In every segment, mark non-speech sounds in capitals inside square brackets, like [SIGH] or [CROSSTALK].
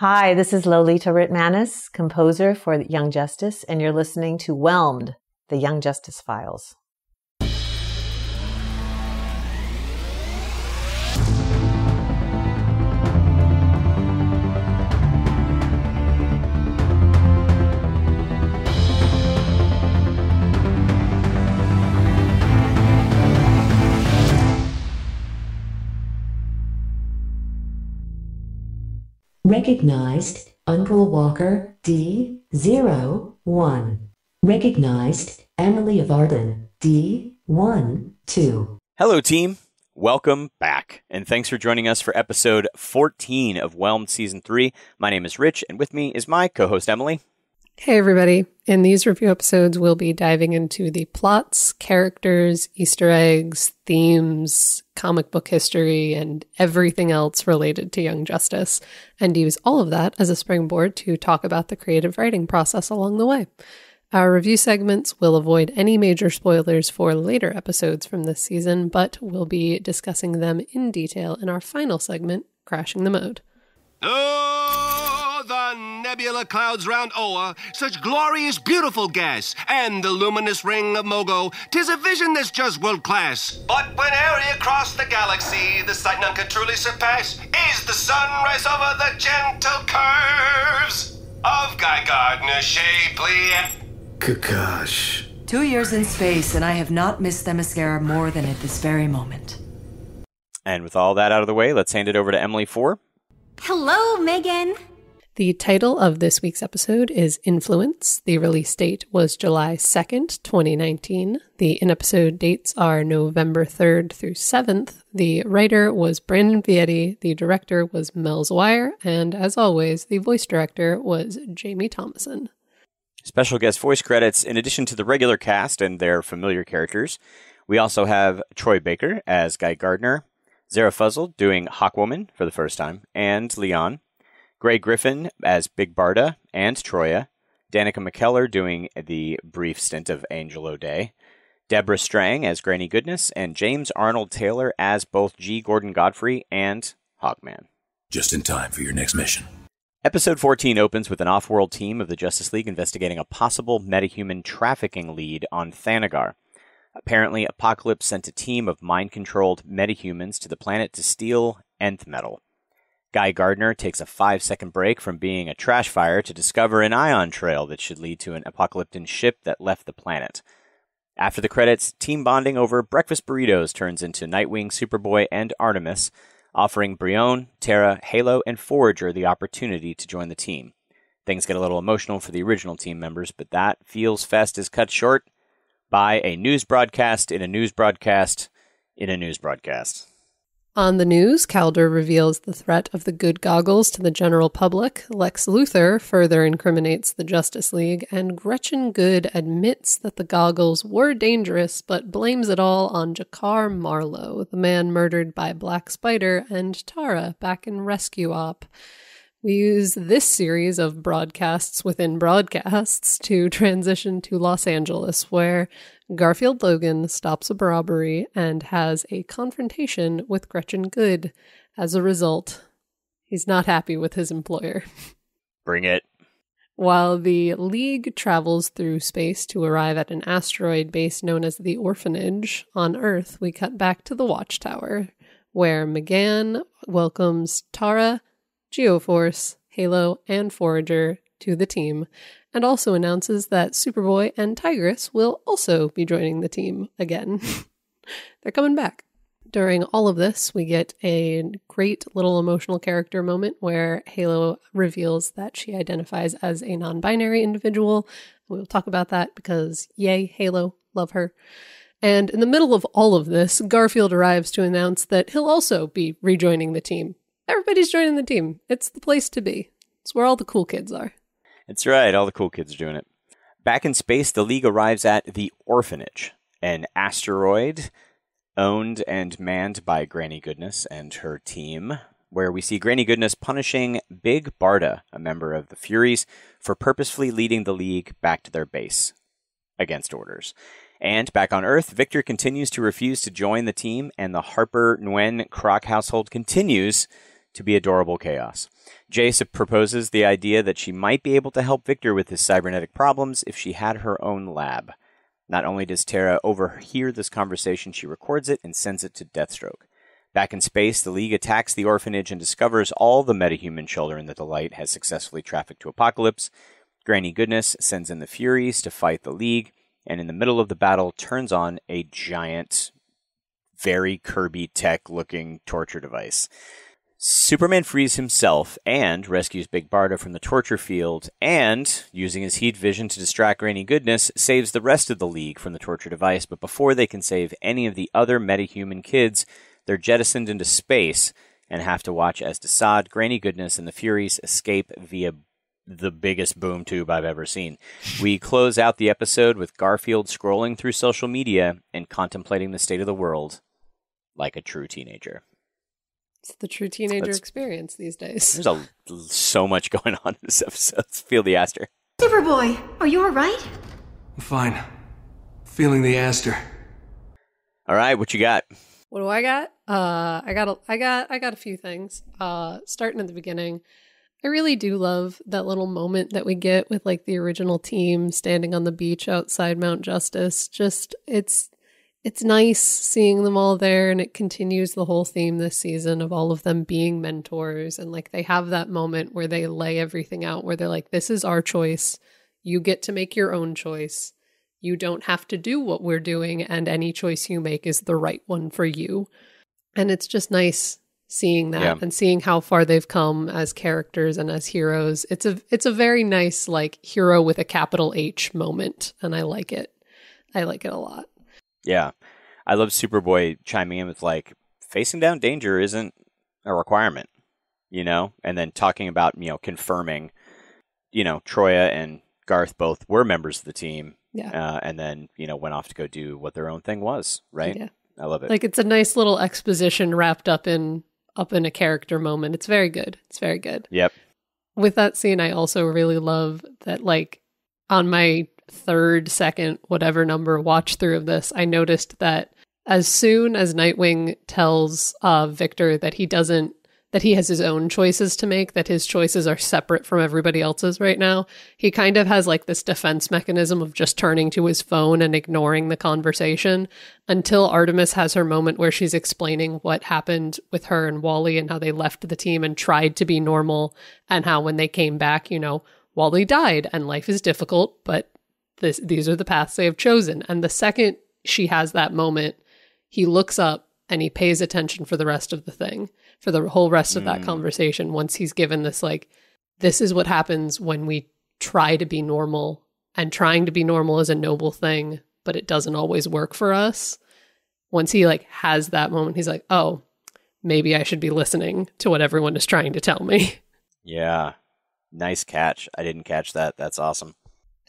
Hi, this is Lolita Ritmanis, composer for Young Justice, and you're listening to Whelmed, the Young Justice Files. Recognized, Uncle Walker, D, 0, 1. Recognized, Emily of Arden, D, 1, 2. Hello, team. Welcome back, and thanks for joining us for episode 14 of Whelmed Season 3. My name is Rich, and with me is my co host Emily. Hey, everybody. In these review episodes, we'll be diving into the plots, characters, Easter eggs, themes, comic book history, and everything else related to Young Justice, and use all of that as a springboard to talk about the creative writing process along the way. Our review segments will avoid any major spoilers for later episodes from this season, but we'll be discussing them in detail in our final segment, Crashing the Mode. Oh! nebula clouds round Oa, such glorious, beautiful gas, and the luminous ring of Mogo, tis a vision that's just world class. But when airy across the galaxy, the sight none can truly surpass, is the sunrise over the gentle curves of Guy Gardner Shapley. Two years in space, and I have not missed the mascara more than at this very moment. And with all that out of the way, let's hand it over to Emily for. Hello, Megan. The title of this week's episode is Influence. The release date was July 2nd, 2019. The in episode dates are November 3rd through 7th. The writer was Brandon Vietti, the director was Mel Zwire, and as always, the voice director was Jamie Thomason. Special guest voice credits in addition to the regular cast and their familiar characters. We also have Troy Baker as Guy Gardner, Zara Fuzzle doing Hawkwoman for the first time, and Leon Gray Griffin as Big Barda and Troya, Danica McKellar doing the brief stint of Angel O'Day, Deborah Strang as Granny Goodness, and James Arnold Taylor as both G. Gordon Godfrey and Hawkman. Just in time for your next mission. Episode 14 opens with an off world team of the Justice League investigating a possible metahuman trafficking lead on Thanagar. Apparently, Apocalypse sent a team of mind controlled metahumans to the planet to steal nth metal. Guy Gardner takes a five second break from being a trash fire to discover an ion trail that should lead to an apocalyptic ship that left the planet. After the credits, team bonding over breakfast burritos turns into Nightwing, Superboy, and Artemis, offering Brion, Terra, Halo, and Forager the opportunity to join the team. Things get a little emotional for the original team members, but that Feels Fest is cut short by a news broadcast in a news broadcast in a news broadcast. On the news, Calder reveals the threat of the good goggles to the general public. Lex Luthor further incriminates the Justice League, and Gretchen Good admits that the goggles were dangerous but blames it all on Jakar Marlowe, the man murdered by Black Spider and Tara back in Rescue Op. We use this series of broadcasts within broadcasts to transition to Los Angeles, where Garfield Logan stops a robbery and has a confrontation with Gretchen Good. As a result, he's not happy with his employer. [LAUGHS] Bring it. While the League travels through space to arrive at an asteroid base known as the Orphanage on Earth, we cut back to the Watchtower, where McGann welcomes Tara, Geoforce, Halo, and Forager to the team and also announces that Superboy and Tigress will also be joining the team again. [LAUGHS] They're coming back. During all of this, we get a great little emotional character moment where Halo reveals that she identifies as a non binary individual. We will talk about that because, yay, Halo, love her. And in the middle of all of this, Garfield arrives to announce that he'll also be rejoining the team. Everybody's joining the team. It's the place to be. It's where all the cool kids are. That's right. All the cool kids are doing it. Back in space, the League arrives at the Orphanage, an asteroid owned and manned by Granny Goodness and her team, where we see Granny Goodness punishing Big Barda, a member of the Furies, for purposefully leading the League back to their base against orders. And back on Earth, Victor continues to refuse to join the team, and the Harper Nguyen Croc household continues to be adorable chaos. Jace proposes the idea that she might be able to help Victor with his cybernetic problems if she had her own lab. Not only does Terra overhear this conversation, she records it and sends it to Deathstroke. Back in space, the League attacks the orphanage and discovers all the metahuman children that the Light has successfully trafficked to Apocalypse. Granny Goodness sends in the Furies to fight the League, and in the middle of the battle turns on a giant, very Kirby tech looking torture device. Superman frees himself and rescues Big Barda from the torture field, and, using his heat vision to distract Granny Goodness, saves the rest of the League from the torture device. But before they can save any of the other metahuman kids, they're jettisoned into space and have to watch as Desaad, Granny Goodness, and the Furies escape via the biggest boom tube I've ever seen. We close out the episode with Garfield scrolling through social media and contemplating the state of the world like a true teenager. It's the true teenager That's, experience these days. There's a, so much going on in this episode. Let's feel the aster. Superboy, are you all right? I'm fine. Feeling the aster. All right, what you got? What do I got? Uh, I got a, I got I got a few things. Uh, starting at the beginning, I really do love that little moment that we get with like the original team standing on the beach outside Mount Justice. Just it's it's nice seeing them all there and it continues the whole theme this season of all of them being mentors and like they have that moment where they lay everything out where they're like this is our choice you get to make your own choice you don't have to do what we're doing and any choice you make is the right one for you and it's just nice seeing that yeah. and seeing how far they've come as characters and as heroes it's a it's a very nice like hero with a capital H moment and i like it i like it a lot yeah. I love Superboy chiming in with like facing down danger isn't a requirement, you know, and then talking about, you know, confirming, you know, Troya and Garth both were members of the team. Yeah. Uh, and then, you know, went off to go do what their own thing was, right? Yeah. I love it. Like it's a nice little exposition wrapped up in up in a character moment. It's very good. It's very good. Yep. With that scene, I also really love that like on my third, second, whatever number watch through of this, I noticed that as soon as Nightwing tells uh, Victor that he doesn't, that he has his own choices to make, that his choices are separate from everybody else's right now, he kind of has like this defense mechanism of just turning to his phone and ignoring the conversation until Artemis has her moment where she's explaining what happened with her and Wally and how they left the team and tried to be normal and how when they came back, you know, Wally died and life is difficult, but this, these are the paths they have chosen. And the second she has that moment, he looks up and he pays attention for the rest of the thing, for the whole rest of mm. that hmm. conversation. Once he's given this, like, this is what happens when we try to be normal, and trying to be normal is a noble thing, but it doesn't always work for us. Once he like has that moment, he's like, oh, maybe I should be listening to what everyone is trying to tell me. [LAUGHS] Yeah. Nice catch. I didn't catch that. That's awesome.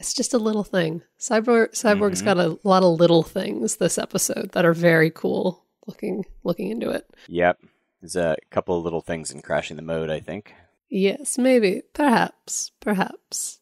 It's just a little thing. Cyborg Cyborg's mm-hmm. got a lot of little things this episode that are very cool looking looking into it. Yep. There's a couple of little things in crashing the mode, I think. Yes, maybe. Perhaps. Perhaps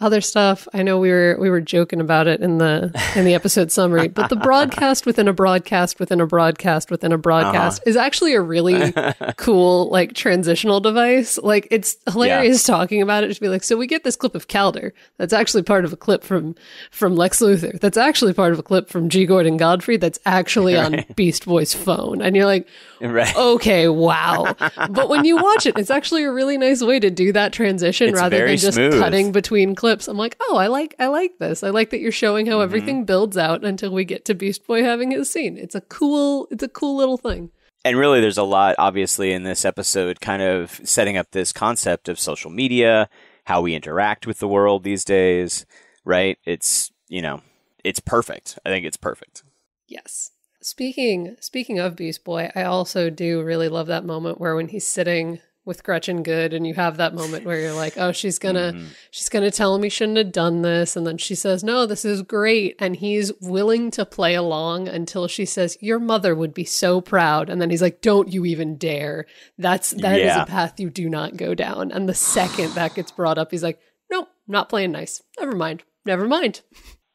other stuff. I know we were we were joking about it in the in the episode summary, but the broadcast within a broadcast within a broadcast within a broadcast uh-huh. is actually a really [LAUGHS] cool like transitional device. Like it's hilarious yeah. talking about it. To be like, so we get this clip of Calder that's actually part of a clip from from Lex Luthor. That's actually part of a clip from G. Gordon Godfrey. That's actually right. on Beast Boy's phone, and you're like, right. okay, wow. but when you watch it, it's actually a really nice way to do that transition it's rather than just smooth. cutting between clips clips, I'm like, oh, I like I like this. I like that you're showing how mm-hmm. everything builds out until we get to Beast Boy having his scene. It's a cool it's a cool little thing. And really there's a lot obviously in this episode kind of setting up this concept of social media, how we interact with the world these days, right? It's, you know, it's perfect. I think it's perfect. Yes. Speaking speaking of Beast Boy, I also do really love that moment where when he's sitting with Gretchen Good and you have that moment where you're like, "Oh, she's going to mm-hmm. she's going to tell him he shouldn't have done this." And then she says, "No, this is great." And he's willing to play along until she says, "Your mother would be so proud." And then he's like, "Don't you even dare. That's that yeah. is a path you do not go down." And the second that gets brought up, he's like, "Nope, not playing nice. Never mind. Never mind."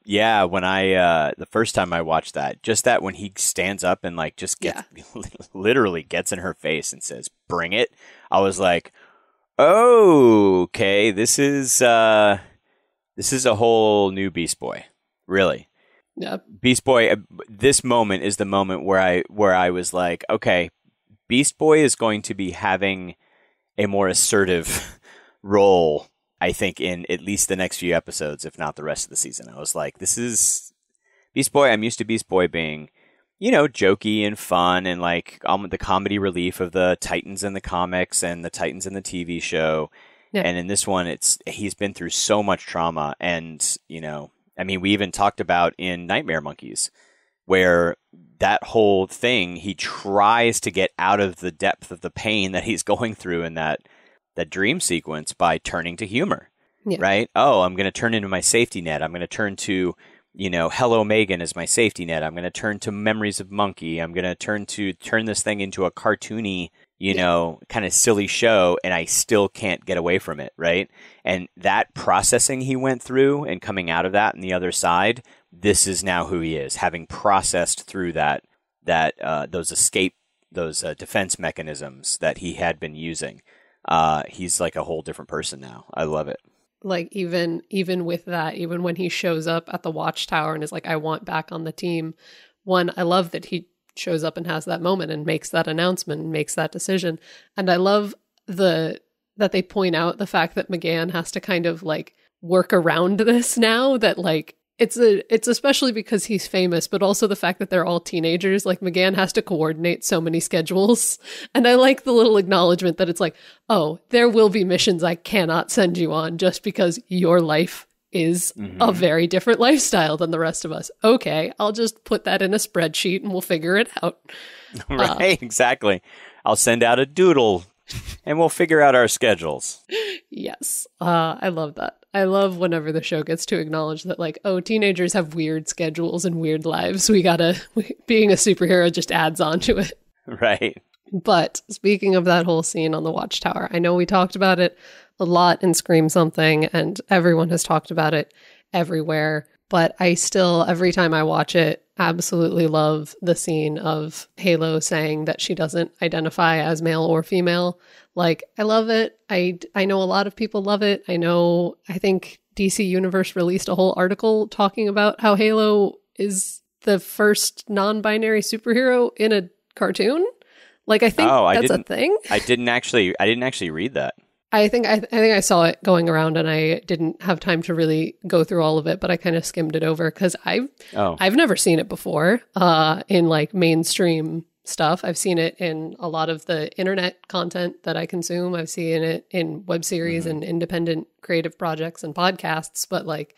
Yeah, when I uh the first time I watched that, just that when he stands up and like just gets yeah. [LAUGHS] literally gets in her face and says, "Bring it." I was like, oh, okay, this is uh, this is a whole new Beast Boy, really. Yep. Beast Boy. Uh, this moment is the moment where I where I was like, okay, Beast Boy is going to be having a more assertive [LAUGHS] role. I think in at least the next few episodes, if not the rest of the season. I was like, this is Beast Boy. I'm used to Beast Boy being you know, jokey and fun and like um, the comedy relief of the Titans in the comics and the Titans in the TV show. Yeah. And in this one, it's he's been through so much trauma, and you know, I mean, we even talked about in Nightmare Monkeys where that whole thing he tries to get out of the depth of the pain that he's [LAUGHS] going through in that that dream sequence by turning to humor. Yeah. Right? Oh, I'm going to turn into my safety net. I'm going to turn to you know, Hello Megan is my safety net. I'm going to turn to Memories of Monkey. I'm going to turn to turn this thing into a cartoony, you yeah. know, kind of silly show, and I still can't get away from it, right? And that processing he went through and coming out of that and the other side, this is now who he is, having processed through that that uh, those escape those uh, defense mechanisms that he had been using. Uh, he's like a whole different person now. I love it like even even with that, even when he shows up at the watchtower and is like, I want back on the team, one, I love that he shows up and has that moment and makes that announcement and makes that decision. And I love the that they point out the fact that McGann has to kind of like work around [LAUGHS] this now that like it's a it's especially because he's famous, but also the fact that they're all teenagers. Like McGann has to coordinate so many schedules, [LAUGHS] and I like the little acknowledgement that it's like, oh, there will be missions I cannot send you on just because your life is mm-hmm. a very different lifestyle than the rest of us. Okay, I'll just put that in a spreadsheet and we'll figure it out. [LAUGHS] right, uh, exactly. I'll send out a doodle [LAUGHS] and we'll figure out our schedules. Yes. Uh, I love that. I love whenever the show gets to acknowledge that, like, oh, teenagers have weird schedules and weird lives. We gotta, [LAUGHS] we, being a superhero just adds on to it. [LAUGHS] Right. But speaking of that whole scene on the Watchtower, I know we talked about it a lot in Scream Something, and everyone has talked about it everywhere but I still, every time I watch it, absolutely love the scene of Halo saying that she doesn't identify as male or female. Like, I love it. I, I know a lot of people love it. I know, I think DC Universe released a whole article talking about how Halo is the first non binary superhero in a cartoon. Like, I think oh, that's I a thing. I didn't actually, I didn't actually read that. I think I, I, think I saw it going around, and I didn't have time to really go through all of it, but I kind of skimmed it over because I've oh. I've never seen it before uh, in like mainstream stuff. I've seen it in a lot of the internet content that I consume. I've seen it in web series mm-hmm. and independent creative projects and podcasts, but like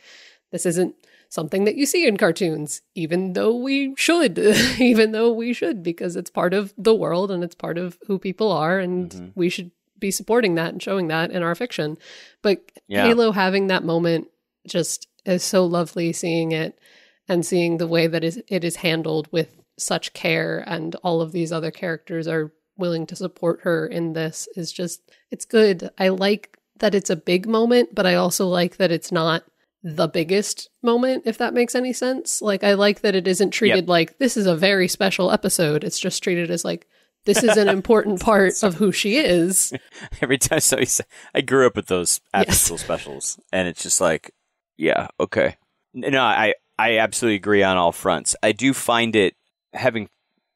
this isn't something that you see in cartoons even though we should [LAUGHS] even though we should because it's part of the world and it's part of who people are and mm-hmm. we should be supporting that and showing that in our fiction. But yeah. Halo having that moment just is so lovely seeing it and seeing the way that it is handled with such care and all of these other characters are willing to support her in this is just it's good. I like that it's a big moment, but I also like that it's not the biggest moment, if that makes any sense. Like, I like that it isn't treated yep. like this is a very special episode. It's just treated as like, this is an important [LAUGHS] part of who she is. [LAUGHS] Every time, so he's, I grew up with those after yes. school specials, and it's just like, yeah, okay. No, I I absolutely agree on all fronts. I do find it having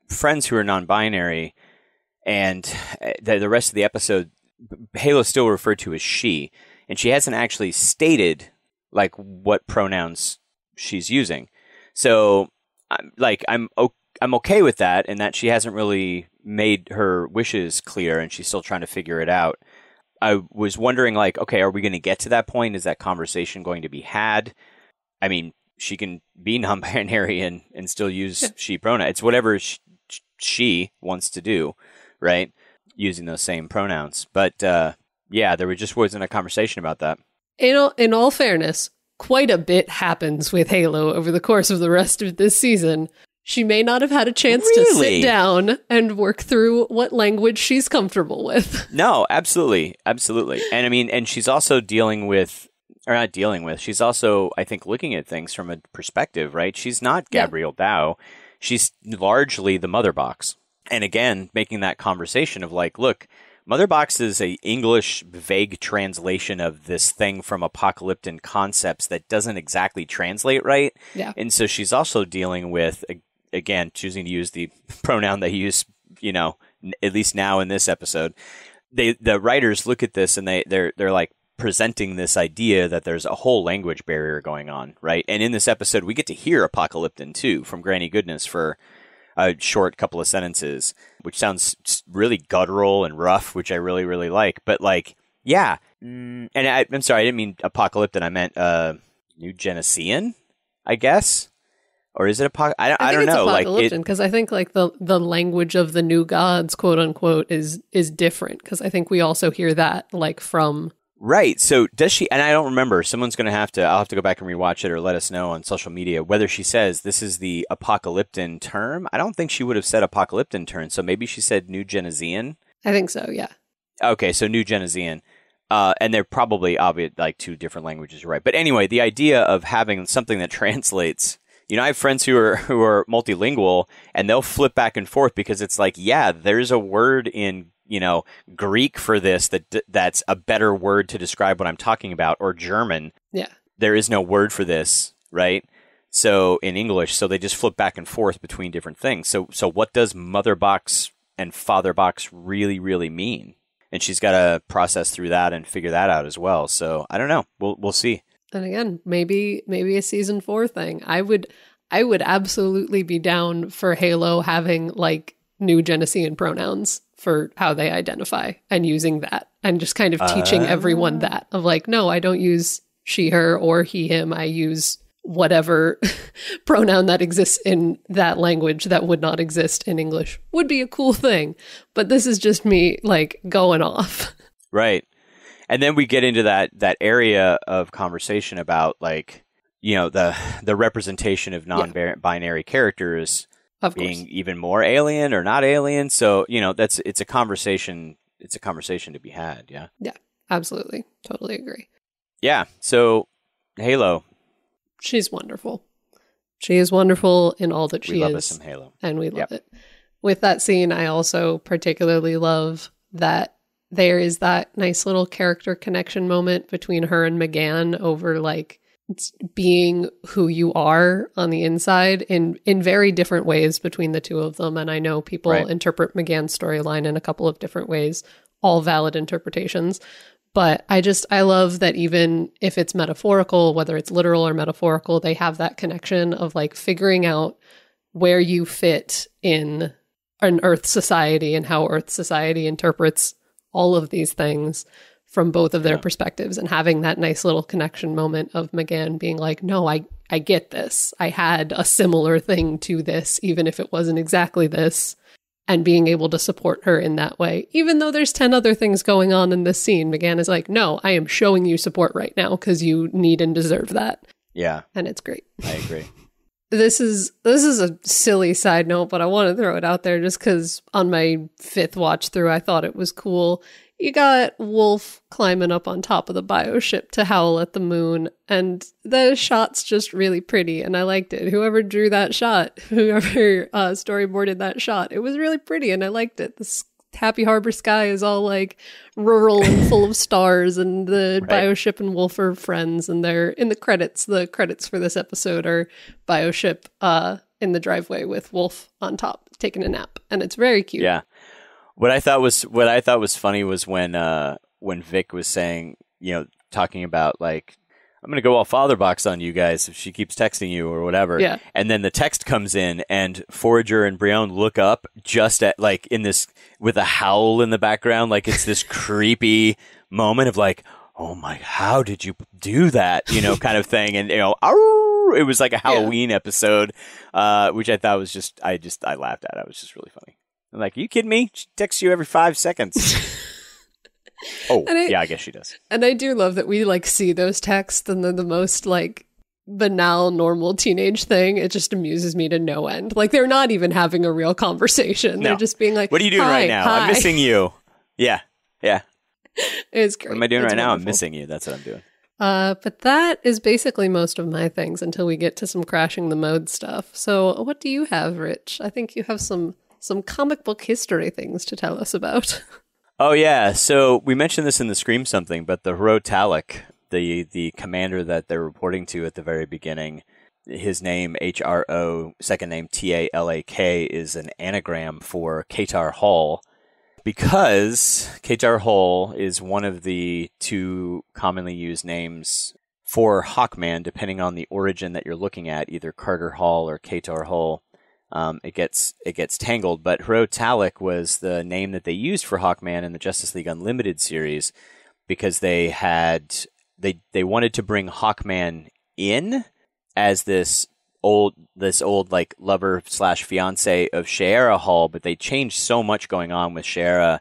friends who are non-binary, and eh, the, the rest of the episode, Halo still referred to as she, and she hasn't actually stated like what pronouns she's using. So, like, I'm okay I'm okay with that, and that she hasn't really made her wishes clear, and she's still trying to figure it out. I was wondering, like, okay, are we going to get to that point? Is that conversation going to be had? I mean, she can be [LAUGHS] non-binary and and still use yeah. she pronoun. It's whatever she, she, wants to do, right? Using those same pronouns, but uh, yeah, there was just wasn't a conversation about that. In all, in all fairness, quite a bit happens with Halo over the course of the rest of this season she may not have had a chance really? to sit down and work through what language she's comfortable with. [LAUGHS] No, absolutely. Absolutely. And I mean, and she's also dealing with, or not dealing with, she's also, I think, looking at things from a perspective, right? She's not Gabrielle yeah. Dow. She's largely the mother box. And again, making that conversation of like, look, Mother Box is a English vague translation of this thing from Apocalyptic Concepts that doesn't exactly translate right. Yeah. And so she's also dealing with again, choosing to use the [LAUGHS] pronoun they use, you know, at least now in this episode, they the writers look at this and they they're they're like presenting this idea that there's a whole language barrier going on, right? And in this episode, we get to hear Apocalypton too from Granny Goodness for a short couple of sentences, which sounds really guttural and rough, which I really really like. But like, yeah, mm, and I, am sorry, I didn't mean Apocalypton. I meant uh, New Genesean, I guess or is it apoc? I, I, I don't know. Like because I think like the the language of the new gods, quote unquote, is is different because I think we also hear that like from right. So does she? And I don't remember. Someone's going to have to. I'll have to go back and rewatch it or let us know on social media whether she says this is the apocalyptic term. I don't think she would have said apocalyptic term. So maybe she said New genesean I think so. Yeah. Okay, so New genesean Uh, and they're probably obvious, like two different languages, right? But anyway, the idea of having something that [LAUGHS] translates you know, I have friends who are [LAUGHS] who are multilingual and they'll flip back and forth because it's like, yeah, there's a word in you know Greek for this that that's a better word to describe what I'm talking about, or German. Yeah, there is no word for this, right? So in English, so they just flip back and forth between different things. So so what does mother box and father box really really mean? And she's got to process through that and figure that out as well. So I don't know. We'll we'll see then again, maybe maybe a season four thing. I would I would absolutely be down for Halo having like new Genesian pronouns for how they identify and using that and just kind of teaching uh, everyone ah. that of like, no, I don't use she, her, or he, him. I use whatever [LAUGHS] pronoun that exists in that language that would not exist in English would be a cool thing. But this is just me like going off. Right and then we get into that that area of conversation about like you know the the representation of non-binary yeah. characters of being even more alien or not alien. So you know that's it's a conversation. It's a conversation to be had. Yeah. Yeah. Absolutely. Totally agree. Yeah. So Halo. She's wonderful. She is wonderful in all that she we love is. some Halo. And we love yep. it. With that scene, I also particularly love that there is that nice little character connection moment between her and McGann over like being who you are on the inside in in very different ways between the two of them and I know people right. interpret McGann's storyline in a couple of different ways all valid interpretations but I just I love that even if it's metaphorical whether it's literal or metaphorical they have that connection of like figuring out where you fit in an earth society and how earth society interprets all of these things from both of their yeah. perspectives and having that nice little connection moment of McGann being like, no, I, I get this. I had a similar thing to this, even if it wasn't exactly this, and being able to support her in that way. Even though there's 10 other things going on in this scene, McGann is like, no, I am showing you support right now because you need and deserve that. Yeah. And it's great. I agree. [LAUGHS] this is this is a silly side note, but I want to throw it out there just because on my fifth watch through, I thought it was cool. You got Wolf climbing up on top of the bioship to howl at the moon, and the shot's just really pretty, and I liked it. Whoever drew that shot, [LAUGHS] whoever uh, storyboarded that shot, it was really pretty, and I liked it. Happy Harbor Sky is all like rural and full of stars, and the right. Bioship and Wolf are friends, and they're in the credits. The credits for this episode are Bioship uh, in the driveway with Wolf on top taking a nap, and it's very cute. Yeah, what I thought was what I thought was funny was when uh, when Vic was saying, you know, talking about like I'm going to go all father box on you guys if she keeps texting you or whatever. Yeah. And then the text comes in, and Forager and Brion look up just at like in this with a howl in the background, like it's this [LAUGHS] creepy moment of like, oh my, how did you do that? You know, kind of thing. And you know, it was like a Halloween yeah. episode, uh, which I thought was just I just I laughed at. It was just really funny. I'm like, are you kidding me? She texts you every five seconds. [LAUGHS] Oh, I, yeah, I guess she does. And I do love that we like see those texts and then the most like banal, normal teenage thing. It just amuses me to no end. Like they're not even having a real conversation. No. They're just being like, "What are you doing right now? Hi. I'm missing you." Yeah, yeah. [LAUGHS] it's great. What am I doing it's right wonderful. now? I'm missing you. That's what I'm doing. Uh, but that is basically most of my things until we get to some crashing the mode stuff. So, what do you have, Rich? I think you have some some comic book history things to tell us about. [LAUGHS] Oh yeah, so we mentioned this in the Scream something, but the Rotalik, the the commander that they're reporting to at the very beginning, his name H R O, second name T A L A K is an anagram for Katar Hall, because Katar Hall is one of the two commonly used names for Hawkman, depending on the origin that you're looking at, either Carter Hall or Katar Hall um, it gets it gets tangled. But Hero Talik was the name that they used for Hawkman in the Justice League Unlimited series because they had they they wanted to bring Hawkman in as this old this old like lover slash fiance of Shiera Hall, but they changed so much going on with Shiera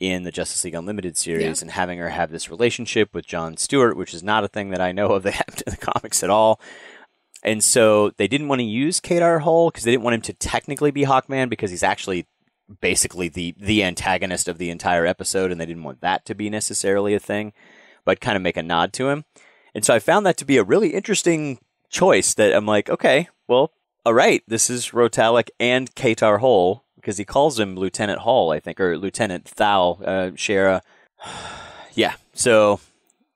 in the Justice League Unlimited series yeah. and having her have this relationship with John Stewart, which is not a thing that I know of that happened in the comics at all. And so they didn't want to use Kadar Hull because they didn't want him to technically be Hawkman because he's actually basically the the antagonist of the entire episode, and they didn't want that to be necessarily a thing, but kind of make a nod to him. And so I found that to be a really interesting choice that I'm like, okay, well, all right, this is Rotalik and Katar Hull because he calls him Lieutenant Hall, I think, or Lieutenant Thal, uh, Shara. [SIGHS] yeah, so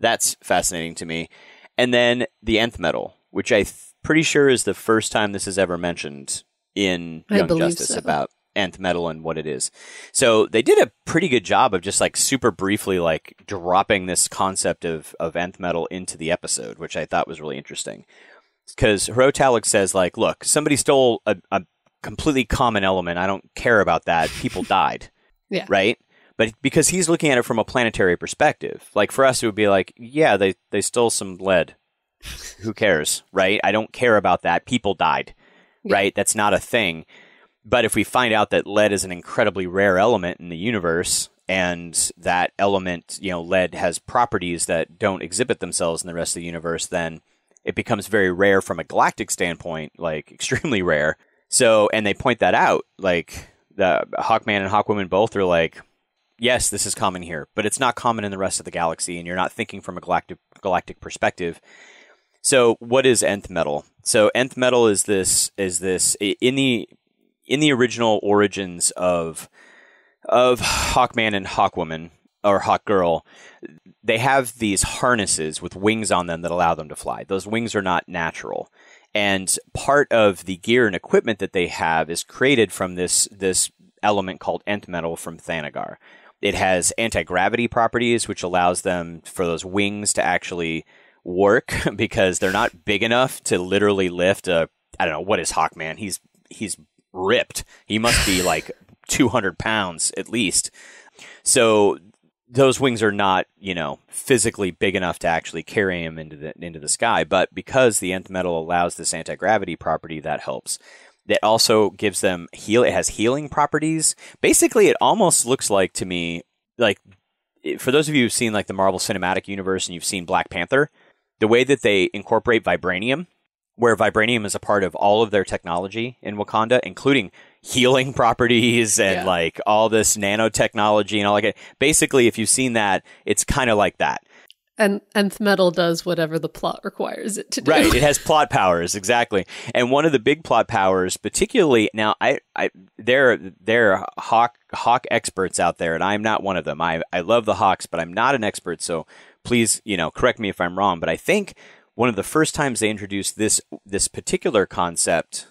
that's fascinating to me. And then the Nth Metal, which I pretty sure is the first time this is ever mentioned in I Young Justice so. about nth metal and what it is. So they did a pretty good job of just like super briefly like dropping this concept of of nth metal into the episode, which I thought was really interesting. Because Herotalik says like, look, somebody stole a, a completely common element. I don't care about that. People [LAUGHS] died. yeah. Right. But because he's looking at it from a planetary perspective, like for us, it would be like, yeah, they, they stole some lead. [LAUGHS] who cares, right? I don't care about that. People died, yeah. right? That's not a thing. But if we find out that lead is an incredibly rare element in the universe and that element, you know, lead has properties that don't exhibit themselves in the rest of the universe, then it becomes very rare from a galactic standpoint, like [LAUGHS] extremely rare. So, and they point that out, like the Hawkman and Hawkwoman both are like, yes, this is common here, but it's not common in the rest of the galaxy, and you're not thinking from a galactic galactic perspective. So what is nth metal? So nth metal is this is this in the in the original origins of of Hawkman and Hawkwoman or Hawkgirl, they have these harnesses with wings on them that allow them to fly. Those wings are not natural. And part of the gear and equipment that they have is created from this this element called nth metal from Thanagar. It has anti gravity properties, which allows them for those wings to actually work [LAUGHS] because they're not big enough to literally lift a. I don't know what is Hawkman. He's he's ripped. He must be like [LAUGHS] 200 pounds at least. So those wings are not, you know, physically big enough to actually carry him into the into the sky. But because the nth metal allows this anti gravity property, that helps. That also gives them heal. It has healing properties. Basically, it almost looks like to me, like for those of you who've seen like the Marvel Cinematic Universe and you've seen Black Panther, the way that they incorporate vibranium, where vibranium is a part of all of their technology in Wakanda, including healing [LAUGHS] properties and yeah. like all this nanotechnology and all like Basically, if you've seen that, it's kind of like that. And and Metal does whatever the plot requires it to do. Right, it has [LAUGHS] plot powers exactly. And one of the big plot powers, particularly now, I, I there there are hawk hawk experts out there, and I'm not one of them. I I love the hawks, but I'm not an expert, so please, you know, correct me if I'm wrong, but I think one of the first times they introduced this this particular concept.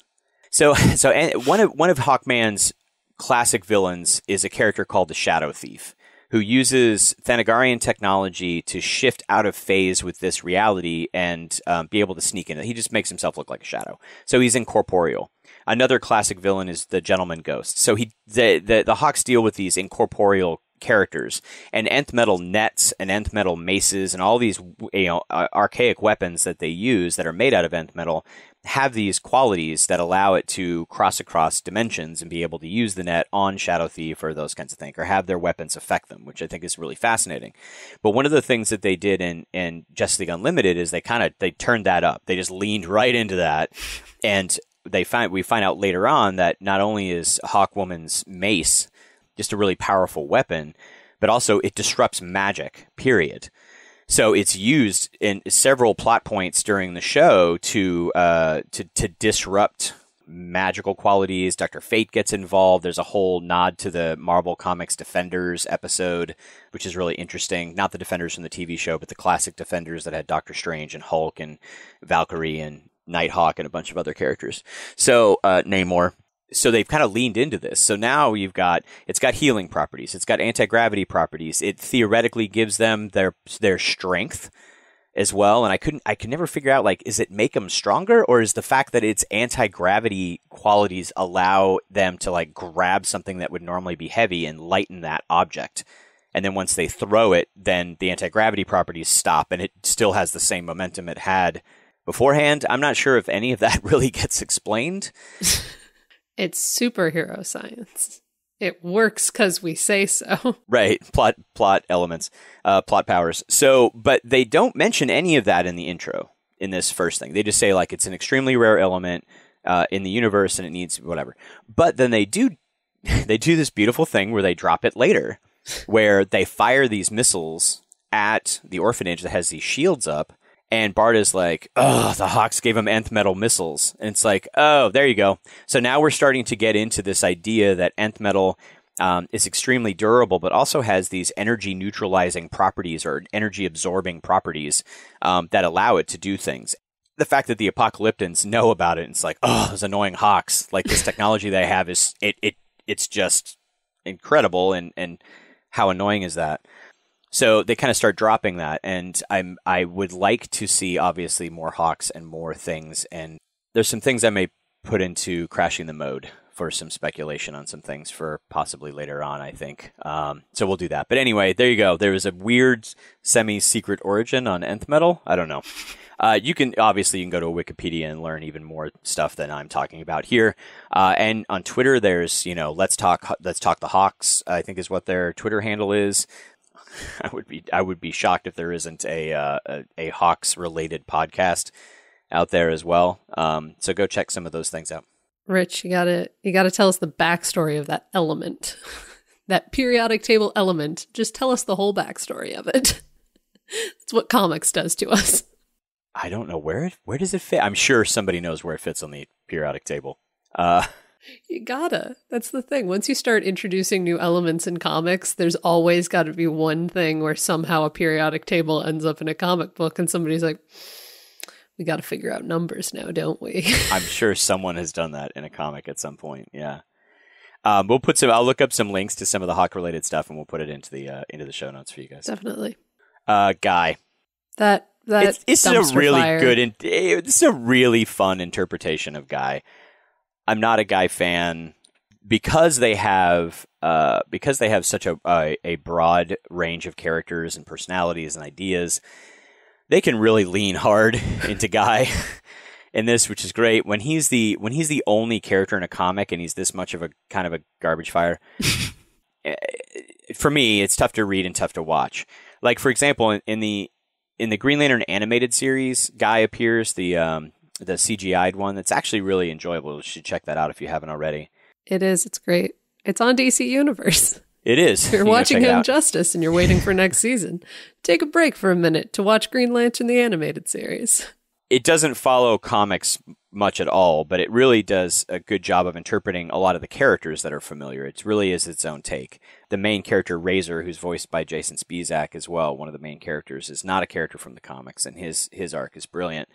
So, [LAUGHS] so one of one of Hawkman's classic villains is a character called the Shadow Thief, who uses Thanagarian technology to shift out of phase with this reality and um, be able to sneak in. He just makes himself look like a shadow, so he's incorporeal. Another classic villain is the Gentleman Ghost. So he the the, the Hawks deal with these incorporeal characters and nth metal nets and nth metal maces and all these you know archaic weapons that they use that are made out of nth metal have these qualities that allow it to cross across dimensions and be able to use the net on Shadow Thief or those kinds of things, or have their weapons affect them, which I think is really fascinating. But one of the things that they did in, in Justice League Unlimited is they kind of they turned that up. They just leaned right into that, and they find we find out later on that not only is Hawkwoman's mace just a really powerful weapon, but also it disrupts magic, period. So it's used in several plot points during the show to uh, to, to disrupt magical qualities. Doctor Fate gets involved. There's a whole nod to the Marvel Comics Defenders episode, which is really interesting. Not the Defenders from the TV show, but the classic Defenders that had Doctor Strange and Hulk and Valkyrie and Nighthawk and a bunch of other characters. So uh, Namor so they've kind of leaned into this. So now you've got it's got healing properties, it's got anti gravity properties. It theoretically gives them their their strength as well. And I couldn't I could never figure out like is it make them stronger or is the fact that its anti gravity qualities allow them to like grab something that would normally be heavy and lighten that object. And then once they throw it, then the anti gravity properties stop and it still has the same momentum it had beforehand. I'm not sure if any of that [LAUGHS] really gets explained. [LAUGHS] It's superhero science. It works because we say so. [LAUGHS] Right. Plot plot elements, uh, plot powers. So, but they don't mention any of that in the intro in this first thing. They just say like it's an extremely rare element uh, in the universe and it needs whatever. But then they do [LAUGHS] they do this beautiful thing where they drop it later, where they fire these missiles at the orphanage that has these shields up and Bart is like, oh, the Hawks gave him nth metal missiles. And it's like, oh, there you go. So now we're starting to get into this idea that nth metal um, is extremely durable, but also has these energy neutralizing properties or energy absorbing properties um, that allow it to do things. The fact that the apocalyptins know about it, it's like, oh, those annoying Hawks. Like this technology they have is it, it it's just incredible. And and how annoying is that? So they kind of start dropping that, and I'm I would like to see obviously more hawks and more things. And there's some things I may put into crashing the mode for some speculation on some things for possibly later on. I think um, so. We'll do that. But anyway, there you go. There is a weird semi-secret origin on nth metal. I don't know. Uh, you can obviously you can go to Wikipedia and learn even more stuff than I'm talking about here. Uh, and on Twitter, there's you know let's talk let's talk the Hawks. I think is what their Twitter handle is. [LAUGHS] I would be I would be shocked if there isn't a uh, a, a, Hawks related podcast out there as well. Um, so go check some of those things out. Rich, you gotta you gotta tell us the backstory of that element, [LAUGHS] that periodic table element. Just tell us the whole backstory of it. That's [LAUGHS] what comics does to us. I don't know where it where does it fit. I'm sure somebody knows where it fits on the periodic table. Uh, you gotta. That's the thing. Once you start introducing new elements in comics, there's always got to be one thing where somehow a periodic table ends up in a comic book and somebody's like, we got to figure out numbers now, don't we? [LAUGHS] I'm sure someone has done that in a comic at some point. Yeah. Um, we'll put some. I'll look up some links to some of the hawk related stuff, and we'll put it into the uh, into the show notes for you guys. Definitely. Uh, guy. That that it's, it's a really fire. good. In, eh, it's a really fun interpretation of guy. I'm not a Guy fan because they have uh, because they have such a, a, a broad range of characters and personalities and ideas. They can really lean hard [LAUGHS] into Guy in this, which is great. When he's the when he's the only character in a comic and he's this much of a kind of a garbage fire. [LAUGHS] Eh, for me, it's tough to read and tough to watch. Like for example, in, in the in the Green Lantern animated series, Guy appears the um, the CGI'd one. That's actually really enjoyable. You should check that out if you haven't already. It is. It's great. It's on DC Universe. [LAUGHS] It is. You're you watching Injustice, Justice and you're waiting for next season. Take a break for a minute to watch Green Lantern the animated series. It doesn't follow comics much at all, but it really does a good job of interpreting a lot of the characters that are familiar. It really is its own take. The main character, Razor, who's voiced by Jason Spizak as well, one of the main characters, is not a character from the comics, and his his arc is brilliant.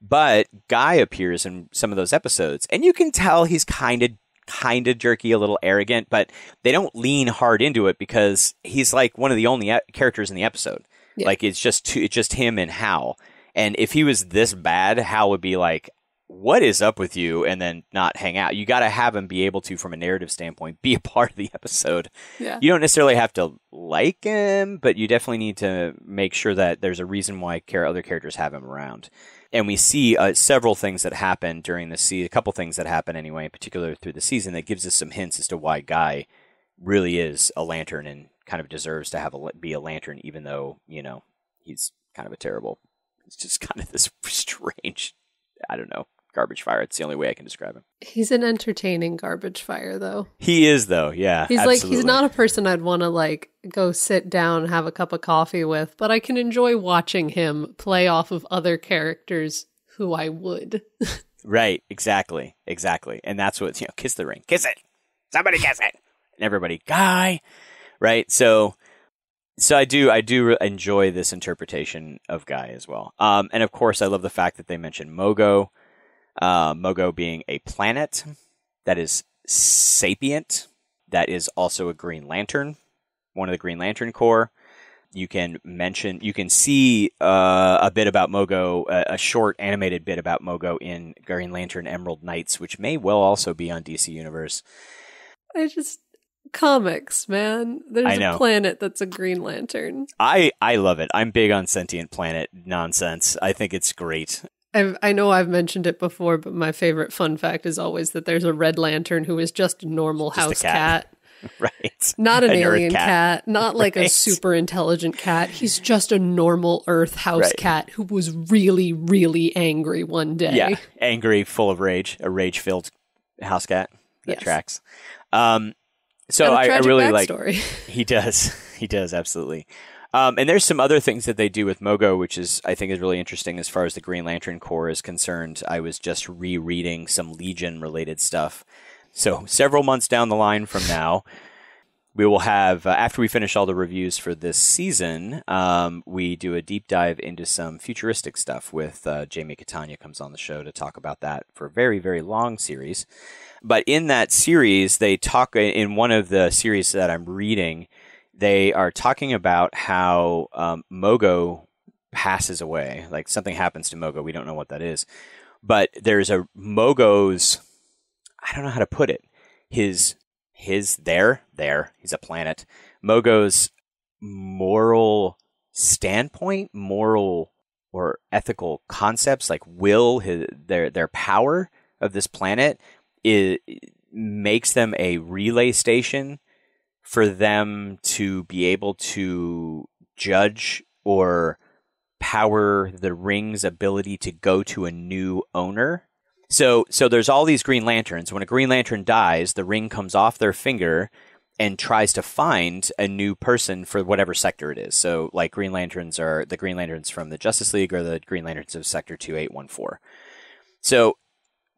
But Guy appears in some of those episodes, and you can tell he's kind of kind of jerky, a little arrogant, but they don't lean hard into it because he's like one of the only characters in the episode. Yeah. Like it's just two, it's just him and Hal. And if he was this bad, Hal would be like, "What is up with you?" and then not hang out. You got to have him be able to, from a narrative standpoint, be a [LAUGHS] part of the episode. Yeah. You don't necessarily have to like him, but you definitely need to make sure that there's a reason why other characters have him around. And we see uh, several things that happen during the season, a couple things that happen anyway, in particular through the season, that gives us some hints as to why Guy really is a lantern and kind of deserves to have a, be a lantern, even though, you know, he's kind of a terrible. He's just [LAUGHS] kind of this strange, I don't know, garbage fire. It's the only way I can describe him. He's an entertaining garbage fire, though. He is, though. Yeah, he's absolutely. like he's not a person I'd want to like go sit down have a cup of coffee with, but I can enjoy watching him play off of other characters who I would. [LAUGHS] right. Exactly. Exactly. And that's what you know. Kiss the ring. Kiss it. Somebody kiss it. And everybody, guy. Right. So so I do I do enjoy this interpretation of Guy as well. Um, and of course, I love the fact that they mention Mogo, uh, Mogo being a planet that is sapient, that is also a Green Lantern, one of the Green Lantern Corps. You can mention, you can see uh, a bit about Mogo, a, a, short animated bit about Mogo in Green Lantern Emerald Knights, which may well also be on DC Universe. I just comics, man. There's a planet that's a Green Lantern. I I love it. I'm big on sentient planet nonsense. I think it's great. I've, i know I've mentioned it before, but my favorite fun fact is always that there's a Red Lantern who is just a normal just house a cat. cat. [LAUGHS] right. Not an, an alien cat. cat. not like right. a super intelligent cat. He's just a normal Earth house right. cat who was really, really angry one day. Yeah, angry, full of rage, a rage filled house cat that yes. tracks. Um, so I, I, really backstory. like. [LAUGHS] He does. [LAUGHS] He does absolutely. Um, and there's some other things that they do with Mogo, which is I think is really interesting as far as the Green Lantern Corps is concerned. I was just rereading some Legion related stuff. So several months down the line from now, we will have uh, after we finish all the reviews for this season, um, we do a deep dive into some futuristic stuff with uh, Jamie Catania comes on the show to talk about that for a very very long series. But in that series, they talk uh, in one of the series that I'm reading they are talking about how um, Mogo passes away. Like something happens to Mogo. We don't know what that is. But there's a Mogo's I don't know how to put it. His his there, there, he's a planet. Mogo's moral standpoint, moral or ethical concepts like will, his, their their power of this planet it makes them a relay station for them to be able to judge or power the ring's ability to go to a new owner. So so there's all these green lanterns. When a green lantern dies, the ring comes off their finger and tries to find a new person for whatever sector it is. So like green lanterns are the green lanterns from the Justice League or the green lanterns of sector 2814. So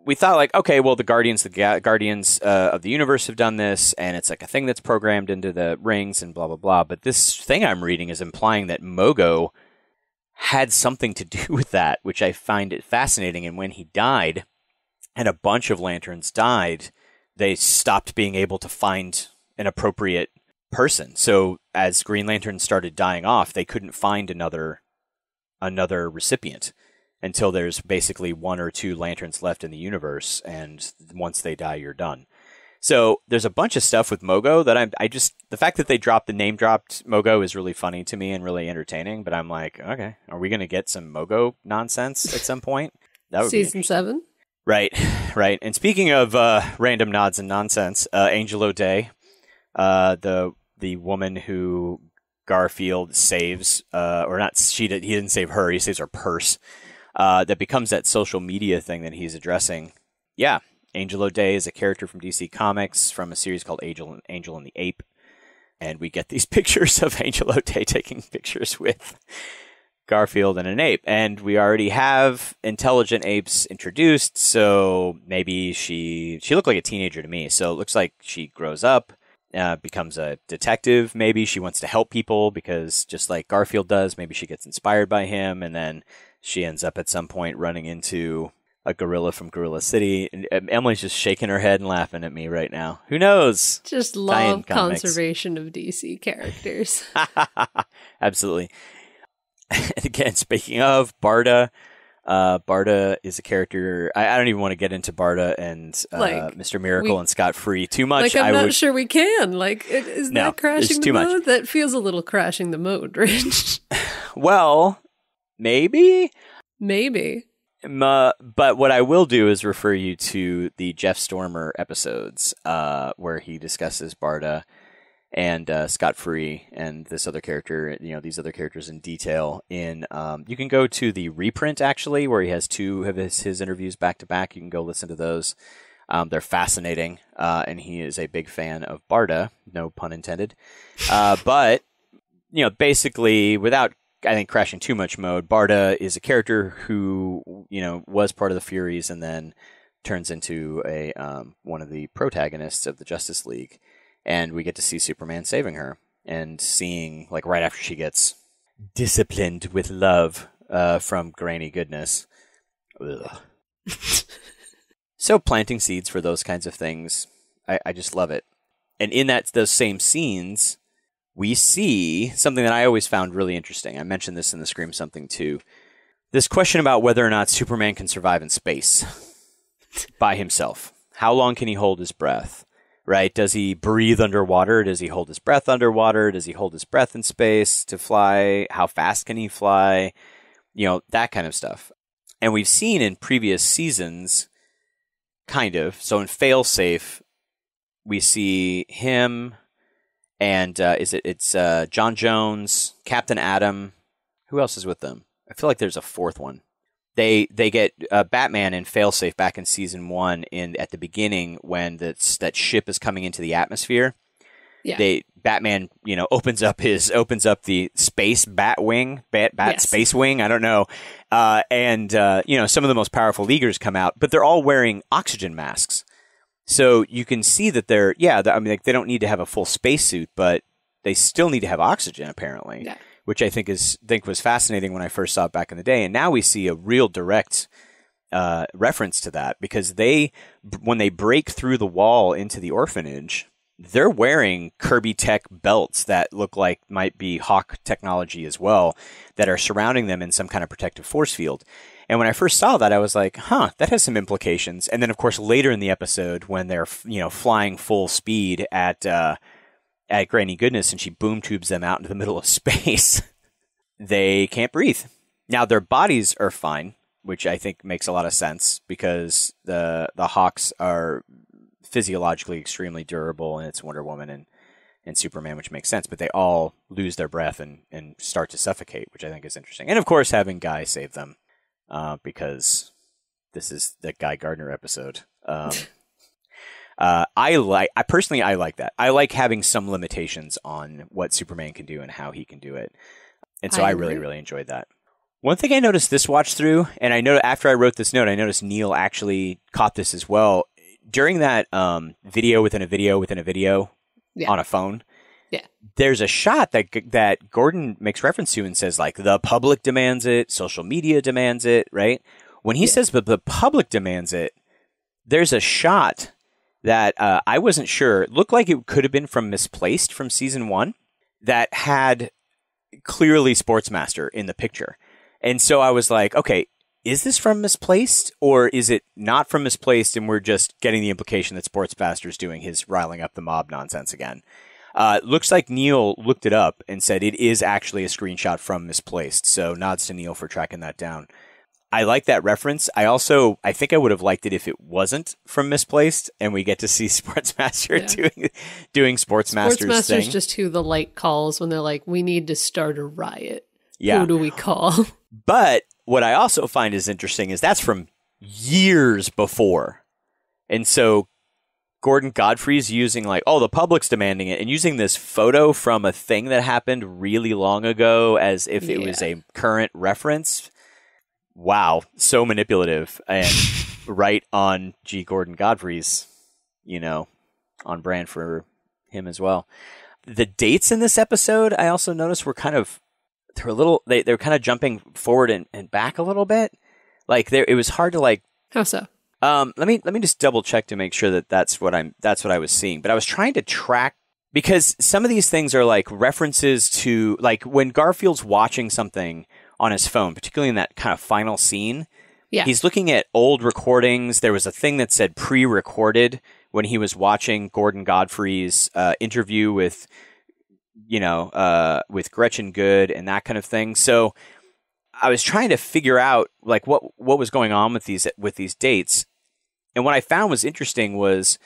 we thought like, okay, well, the Guardians, the Ga- Guardians uh, of the Universe have done this, and it's like a thing that's programmed into the rings and blah blah blah. But this thing I'm reading is implying that Mogo had something to [LAUGHS] do with that, which I find it fascinating. And when he died, and a bunch of lanterns died, they stopped being able to find an appropriate person. So as Green Lanterns started dying off, they couldn't find another another recipient until there's basically one or two lanterns left in the universe, and once they die, you're done. So there's a bunch of stuff with Mogo that I'm, I just the fact that they dropped the name dropped Mogo is really funny to me and really entertaining. But I'm like, okay, are we going to get some Mogo nonsense at some point? [LAUGHS] That would season seven, right? [LAUGHS] Right. And speaking of uh, random nods and nonsense, uh, Day, uh, the the woman who Garfield saves, uh, or not, she did, he didn't save her, he saves her purse uh, that becomes that social media thing that he's addressing. Yeah, Angel O'Day is a character from DC Comics from a series called Angel, Angel and the Ape, and we get these [LAUGHS] pictures of Angel O'Day taking pictures with Garfield and an ape, and we already have intelligent apes introduced. So maybe she she looked like a teenager to me. So it looks like she grows up. Uh, becomes a detective. Maybe she wants to help people because just like Garfield does, maybe she gets inspired by him, and then she ends up at some point running into a gorilla from Gorilla City. Um, Emily's just shaking her head and laughing at me right now. Who knows? Just love conservation of DC characters. [LAUGHS] Absolutely. [LAUGHS] Again, speaking of Barda, uh, Barda is a character. I, I, don't even want to get into Barda and uh, like, Mr. Miracle we, and Scott Free too much. Like I'm I not would, sure we can. Like, is no, that crashing the mode? Much. That feels a little crashing the mode, [LAUGHS] Rich. well, maybe, maybe. Uh, but what I will do is refer you to the Jeff Stormer episodes uh, where he discusses Barda and uh, Scott Free and this other character, you know, these other characters in detail. In um, you can go to the reprint actually, where he has two of his, his interviews back to back. You can go listen to those. Um, they're fascinating, uh, and he is a big fan of Barda, no pun intended. Uh, but you know, basically, without I think crashing too much mode. Barda is a character who you know was part of the Furies and then turns into a um, one of the protagonists of the Justice League, and we get to see Superman saving her and seeing like right after she gets disciplined with love uh, from Granny Goodness. [LAUGHS] so planting seeds for those kinds of things, I, I just love it. And in that those same scenes, we see something that I always found really interesting. I mentioned this in the Scream Something too. This question about whether or not Superman can survive in space [LAUGHS] by himself. How long can he hold his breath? Right? Does he breathe underwater? Does he hold his breath underwater? Does he hold his breath in space to fly? How fast can he fly? You know, that kind of stuff. And we've seen in previous seasons, kind of. So in Failsafe, we see him, and uh, is it? It's uh, John Jones, Captain Adam. Who else is with them? I feel like there's a fourth one. They they get uh, Batman and Failsafe back in season one in at the beginning when that that ship is coming into the atmosphere. Yeah. They Batman, you know, opens up his opens up the space bat wing, bat, bat yes. space wing. I don't know, uh, and uh, you know, some of the most powerful leaguers come out, but they're all wearing oxygen masks. So you can see that they're yeah. I mean, like they don't need to have a full spacesuit, but they still need to have oxygen apparently, yeah. which I think is think was fascinating when I first saw it back in the day, and now we see a real direct. Uh, reference to that because they, when they break through the wall into the orphanage, they're wearing Kirby Tech belts that look like might be Hawk technology as well, that are surrounding them in some kind of protective force field. And when I first saw that, I was like, huh, that has some implications. And then, of course, later in the episode, when they're, you know, flying full speed at, uh, at Granny Goodness and she boom tubes them out into the [LAUGHS] middle of space, they can't breathe. Now, their bodies are fine, which I think makes a lot of sense because the, the Hawks are physiologically extremely durable and it's Wonder Woman and, and Superman, which makes sense, but they all lose their breath and, and start to suffocate, which I think is interesting. And of course, having Guy save them uh, because this is the Guy Gardner episode. Um, [LAUGHS] uh, I like. I personally, I like that. I like having some limitations on what Superman can do and how he can do it, and so I, I really, really enjoyed that. One thing I noticed this watch through, and I know after I wrote this note, I noticed Neil actually caught this as well during that um, video within a video within a video yeah. on a phone. Yeah. There's a shot that that Gordon makes reference to and says like the public demands it, social media demands it, right? When he yeah. says but the public demands it, there's a shot that uh, I wasn't sure looked like it could have been from misplaced from season one that had clearly Sportsmaster in the picture, and so I was like, okay, is this from misplaced or is it not from misplaced and we're just getting the implication that Sportsmaster is doing his riling up the mob nonsense again uh, looks like Neil looked it up and said it is actually a screenshot from Misplaced. So nods to Neil for tracking that down. I like that reference. I also I think I would have liked it if it wasn't from Misplaced and we get to see [LAUGHS] Sportsmaster yeah. doing doing Sportsmaster's Sportsmaster's thing. just who the light calls when they're like, we need to start a riot. Yeah. Who do we call? [LAUGHS] But what I also find is interesting is that's from years before. And so Gordon Godfrey's using like, oh, the public's demanding it, and using this photo from a thing that happened really long ago as if yeah. it was a current reference. Wow, so manipulative and [LAUGHS] right on G. Gordon Godfrey's, you know, on brand for him as well. The dates in this episode, I also noticed, were kind of they're a little they they're kind of jumping forward and, and back a little bit. Like there, it was hard to like. How so? Um, let me let me just double check to make sure that that's what I'm that's what I was seeing. But I was trying to track because some of these things are like references to like when Garfield's watching something on his phone, particularly in that kind of final scene. Yeah. He's looking at old recordings. There was a thing that said pre-recorded when he was watching Gordon Godfrey's uh, interview with you know uh, with Gretchen Good and that kind of thing. So I was trying to figure out like what what was going on with these with these dates and what I found was interesting was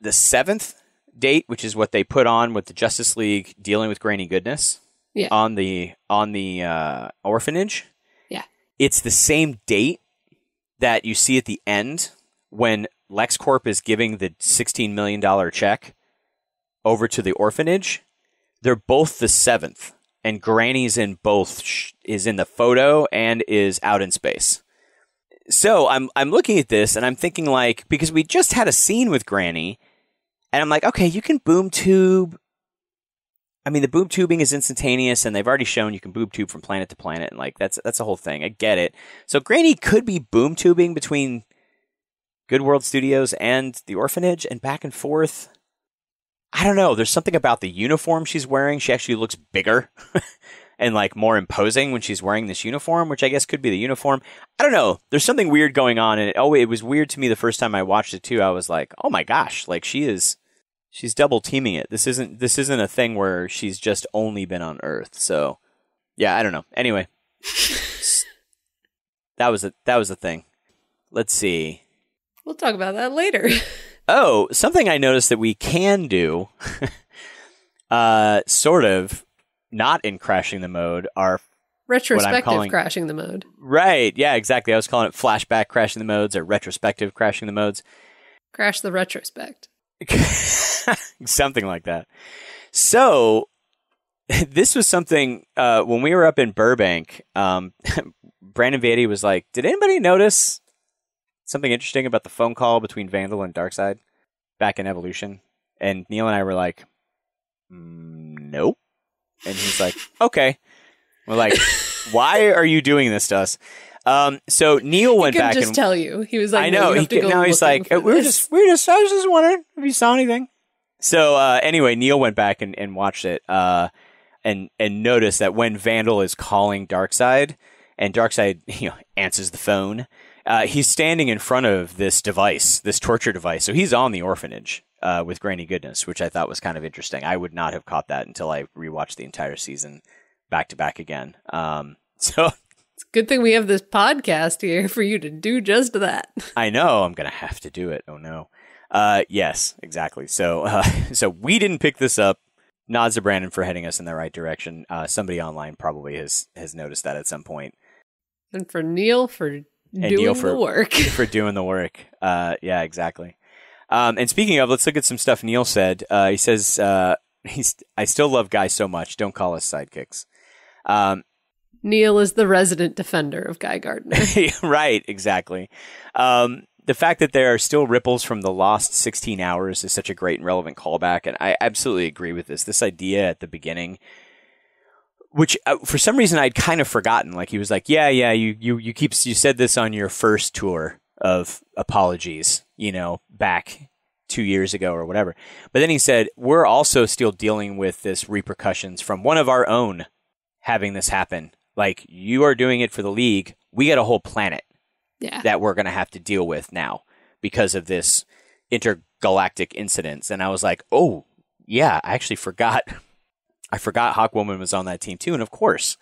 the seventh date, which is what they put on with the Justice League dealing with Granny goodness yeah. on the on the uh, orphanage. Yeah, it's the same date that you see at the end when LexCorp is giving the sixteen million dollar check over to the orphanage. They're both the seventh, and Granny's in both sh- is in the photo and is out in space so I'm I'm looking at this and I'm thinking like because we just had a scene with Granny, and I'm like, okay, you can boom tube. I mean, the boom tubing is instantaneous, and they've already shown you can boom tube from planet to planet, and like that's that's a whole thing. I get it. So Granny could be boom tubing between Good World Studios and the orphanage, and back and forth. I don't know. There's something about the uniform she's wearing. She actually looks bigger [LAUGHS] and like more imposing when she's wearing this uniform, which I guess could be the uniform. I don't know. There's something weird going on, and it, oh, it was weird to me the first time I watched it too. I was like, oh my gosh, like she is, she's double teaming it. This isn't this isn't a thing where she's just only been on Earth. So yeah, I don't know. Anyway, [LAUGHS] that was a that was the thing. Let's see. We'll talk about that later. [LAUGHS] oh, something I noticed that we can do, [LAUGHS] uh, sort of not in crashing the mode are retrospective calling, crashing the mode. Right. Yeah, exactly. I was calling it flashback crashing the modes or retrospective crashing the modes. Crash the retrospect. [LAUGHS] Something like that. So [LAUGHS] this was something uh, when we were up in Burbank. Um, [LAUGHS] Brandon Vady was like, "Did anybody notice something interesting about the phone call between Vandal and Darkseid back in Evolution?" And Neil and I were like, mm, "Nope." And he's like, okay. We're like, [LAUGHS] why are you doing this to us? Um, so Neil went back just and tell you he was like, I know. he now he's like, we were just, we were just, I was just wondering if you saw anything. So uh, anyway, Neil went back and, and watched it, uh, and and noticed that when Vandal is calling Darkseid, and Darkseid [LAUGHS] you know answers the phone, uh, he's standing in front of this device, this torture device. So he's on the orphanage uh, with Granny Goodness, which I thought was kind of interesting. I would not have caught that until I rewatched the entire season back to back again. Um, [LAUGHS] so it's good thing we have this podcast here for you to do just that. [LAUGHS] I know I'm gonna have to do it. Oh no. Uh, yes, exactly. So, uh, [LAUGHS] so we didn't pick this up. Nods to Brandon for heading us in the right direction. Uh, somebody online probably has has noticed that at some point. And for Neil for and doing Neil for, the work. for doing the work. Uh, yeah, exactly. Um, and speaking of, let's look at some stuff Neil said. Uh, he says, uh, he's, I still love guys so much. Don't call us sidekicks. Um, Neil is the resident defender of Guy Gardner. [LAUGHS] right, exactly. Um, the fact that there are still ripples from the lost 16 hours is such a great and relevant callback. And I absolutely agree with this. This idea at the beginning which uh, for some reason I'd kind of forgotten. Like he was like, "Yeah, yeah, you you you keep you said this on your first tour," of apologies, you know, back two years ago or whatever. But then he said, we're also still dealing with this repercussions from one of our own having this happen. Like you are doing it for the league. We got a whole planet yeah. that we're going to have to deal with now because of this intergalactic incidents. And I was like, oh, yeah, I actually forgot. [LAUGHS] I forgot Hawk Woman was on that team too. And of course,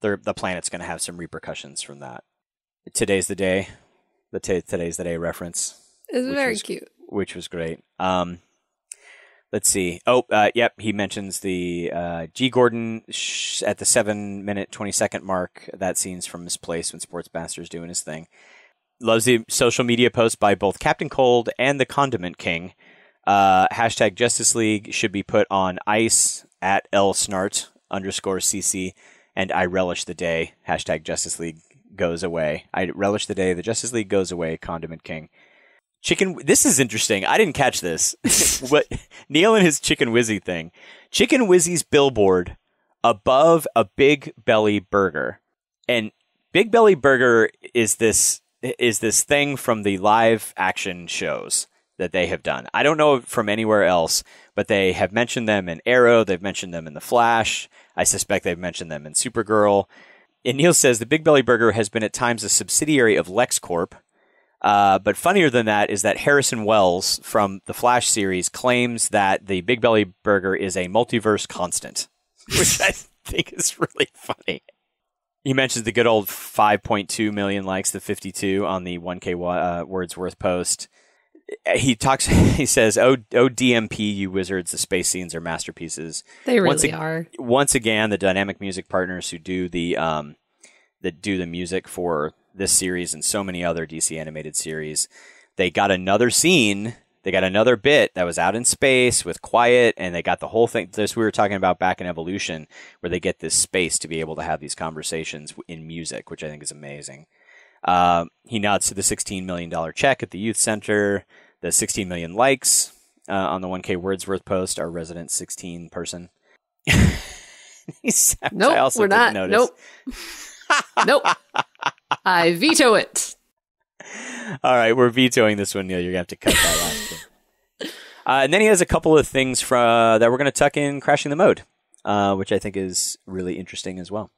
the planet's going to have some repercussions from that. Today's the day the t- today's the day reference. is very was, cute, which was great. Um, let's see. Oh, uh, yep. He mentions the uh, G. Gordon sh- at the seven minute twenty second mark. That scene's from his place when Sports Bastard's doing his thing. Loves the social media post by both Captain Cold and the Condiment King. Uh, hashtag Justice League should be put on ice at L Snart underscore CC and I relish the day. Hashtag Justice League goes away. I relish the day the Justice League goes away. Condiment King. Chicken. This is interesting. I didn't catch this. [LAUGHS] what Neil and his Chicken Wizzy thing. Chicken Wizzy's billboard above a Big Belly burger, and Big Belly burger is this is this thing from the live action shows that they have done. I don't know from anywhere else, but they have mentioned them in Arrow. They've mentioned them in The Flash. I suspect they've mentioned them in Supergirl. And Neil says the Big Belly Burger has been at times a subsidiary of LexCorp. Uh, but funnier than that is that Harrison Wells from the Flash series claims that the Big Belly Burger is a multiverse constant, [LAUGHS] which I think is really funny. He mentions the good old 5.2 million likes, the 52 on the 1K uh, Wordsworth post. Uh, he talks. [LAUGHS] He says, "Oh, oh, DMP, you wizards! The space scenes are masterpieces. They really once are. Once again, the dynamic music partners who do the um, that do the music for this series and so many other DC animated series, they got another scene. They got another bit that was out in space with quiet, and they got the whole thing. This we were talking about back in Evolution, where they get this space to be able to have these conversations in music, which I think is amazing. Uh, he nods to the $16 million check at the youth center, the 16 million likes uh, on the 1K Wordsworth post, our resident 16 person. No, [LAUGHS] nope, I also we're not. Notice. Nope. [LAUGHS] nope. I veto it. All right, we're vetoing this one, Neil. You're gonna have to cut that last [LAUGHS] Uh, and then he has a couple of things from uh, that we're gonna tuck in crashing the mode, uh, which I think is really interesting as well.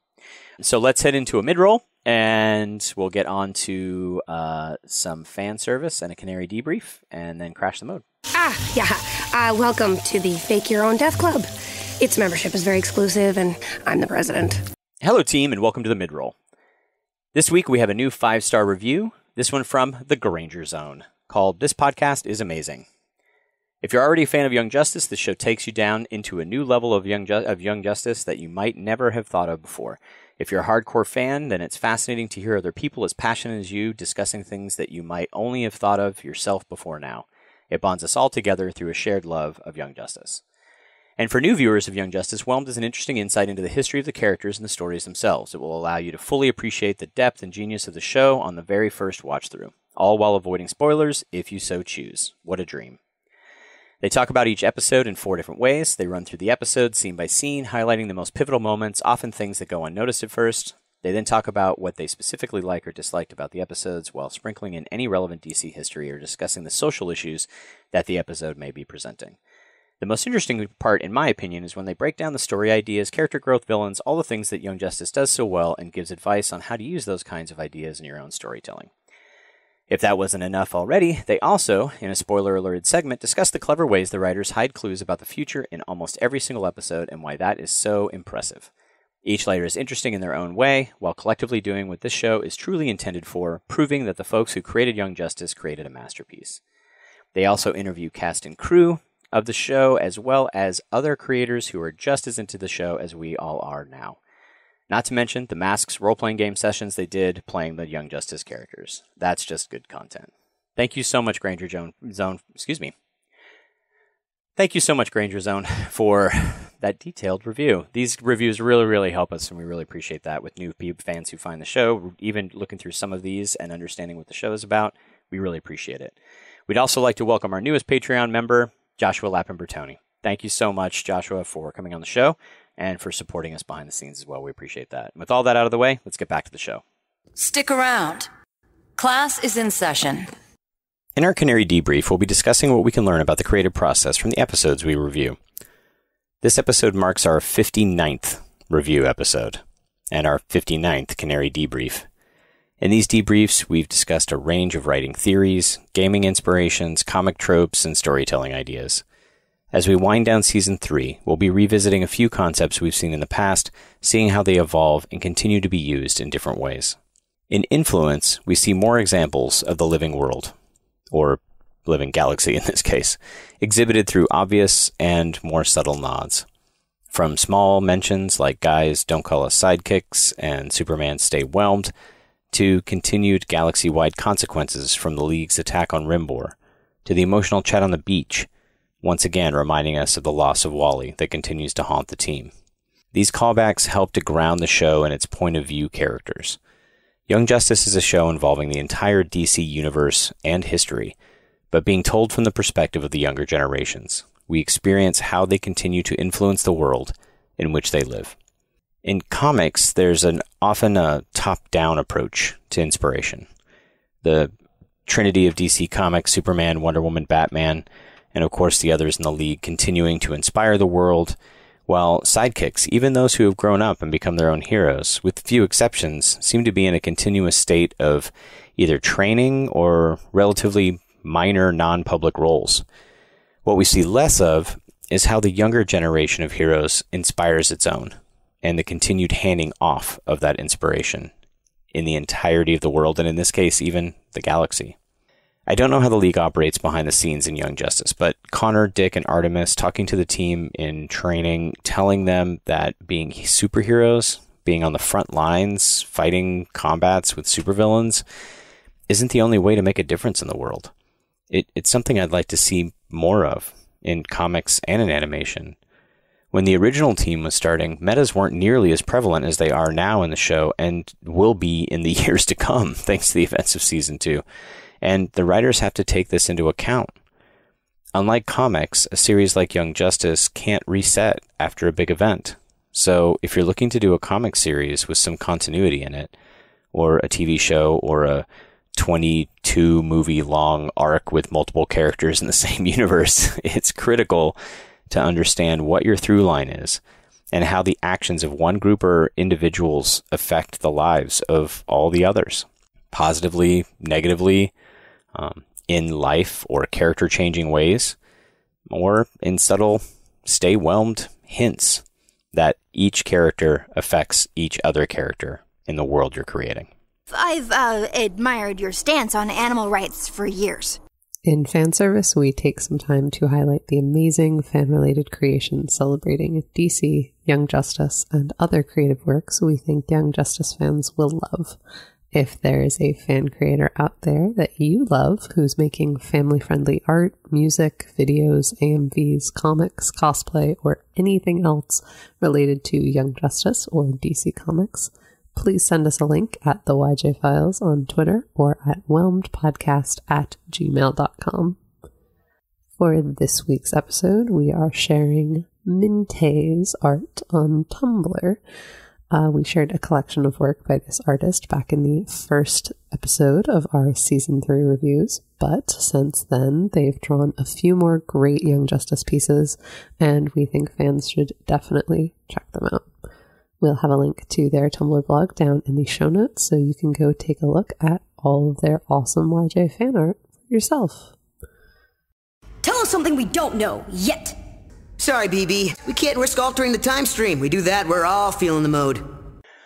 So let's head into a mid roll and we'll get on to uh, some fan service and a canary debrief, and then crash the mode. Ah, yeah. Uh, welcome to the Fake Your Own Death Club. Its membership is very exclusive, and I'm the president. Hello, team, and welcome to the midroll. This week we have a new five star review. This one from the Granger Zone, called "This podcast is amazing." If you're already a fan of Young Justice, this show takes you down into a new level of Young, Ju- of Young Justice that you might never have thought of before. If you're a hardcore fan, then it's fascinating to hear other people as passionate as you discussing things that you might only have thought of yourself before now. It bonds us all together through a shared love of Young Justice. And for new viewers of Young Justice, Whelmed is an interesting insight into the history of the characters and the stories themselves. It will allow you to fully appreciate the depth and genius of the show on the very first watch through, all while avoiding spoilers if you so choose. What a dream. They talk about each episode in four different ways. They run through the episode scene by scene, highlighting the most pivotal moments, often things that go unnoticed at first. They then talk about what they specifically like or disliked about the episodes while sprinkling in any relevant DC history or discussing the social issues that the episode may be presenting. The most interesting part, in my opinion, is when they break down the story ideas, character growth, villains, all the things that Young Justice does so well, and gives advice on how to use those kinds of ideas in your own storytelling. If that wasn't enough already, they also, in a spoiler alerted segment, discuss the clever ways the writers hide clues about the future in almost every single episode and why that is so impressive. Each layer is interesting in their own way, while collectively doing what this show is truly intended for, proving that the folks who created Young Justice created a masterpiece. They also interview cast and crew of the show, as well as other creators who are just as into the show as we all are now. Not to mention the Masks role playing game sessions they did playing the Young Justice characters. That's just good content. Thank you so much, Granger Zone. Zone excuse me. Thank you so much, Granger Zone, [LAUGHS] for that detailed review. These reviews really, really help us, and we really appreciate that with new fans who find the show, even looking through some of these and understanding what the show is about. We really appreciate it. We'd also like to welcome our newest Patreon member, Joshua Lappin Bertoni. Thank you so much, Joshua, for coming on the show and for supporting us behind the scenes as well. We appreciate that. And with all that out of the way, let's get back to the show. Stick around. Class is in session. In our Canary Debrief, we'll be discussing what we can learn about the creative process from the episodes we review. This episode marks our 59th review episode and our 59th Canary Debrief. In these debriefs, we've discussed a range of writing theories, gaming inspirations, comic tropes, and storytelling ideas. As we wind down season three, we'll be revisiting a few concepts we've seen in the past, seeing how they evolve and continue to be used in different ways. In influence, we see more examples of the living world, or living galaxy in this case, exhibited through obvious and more subtle nods. From small mentions like guys don't call us sidekicks and Superman stay whelmed, to continued galaxy wide consequences from the League's attack on Rimbor, to the emotional chat on the beach, once again reminding us of the loss of Wally that continues to haunt the team. These callbacks help to ground the show and its point of view characters. Young Justice is a show involving the entire DC universe and history, but being told from the perspective of the younger generations. We experience how they continue to influence the world in which they live. In comics, there's an often a top-down approach to inspiration. The trinity of DC Comics, Superman, Wonder Woman, Batman, and of course the others in the league continuing to inspire the world, while sidekicks, even those who have grown up and become their own heroes, with few exceptions, seem to be in a continuous state of either training or relatively minor non public roles. What we see less of is how the younger generation of heroes inspires its own, and the continued handing off of that inspiration in the entirety of the world, and in this case, even the galaxy. I don't know how the league operates behind the scenes in Young Justice, but Connor, Dick, and Artemis talking to the team in training, telling them that being superheroes, being on the front lines, fighting combats with supervillains, isn't the only way to make a difference in the world. It, it's something I'd like to see more of in comics and in animation. When the original team was starting, metas weren't nearly as prevalent as they are now in the show and will be in the [LAUGHS] years to come, thanks to the events of season two and the writers have to take this into account. Unlike comics, a series like Young Justice can't reset after a big event. So, if you're looking to do a comic series with some continuity in it, or a TV show, or a 22 movie long arc with multiple characters in the [LAUGHS] same universe, [LAUGHS] it's critical to understand what your through line is and how the actions of one group or individuals affect the lives of all the others, positively, negatively, um, in life or character changing ways, or in subtle, stay whelmed hints that each character affects each other character in the world you're creating. I've uh, admired your stance on animal rights for years. In fan service, we take some time to highlight the amazing fan related creations celebrating DC, Young Justice, and other creative works we think Young Justice fans will love. If there is a fan creator out there that you love who's making family friendly art, music, videos, AMVs, comics, cosplay, or anything else related to Young Justice or DC Comics, please send us a link at the YJ Files on Twitter or at whelmedpodcast at gmail.com. For this week's episode, we are sharing Minte's art on Tumblr. Uh, we shared a collection of work by this artist back in the first episode of our season three reviews, but since then they've drawn a few more great Young Justice pieces, and we think fans should definitely check them out. We'll have a link to their Tumblr blog down in the show notes so you can go take a look at all of their awesome YJ fan art yourself. Tell us something we don't know yet! Sorry, BB. We can't risk altering the time stream. We do that, we're all feeling the mode.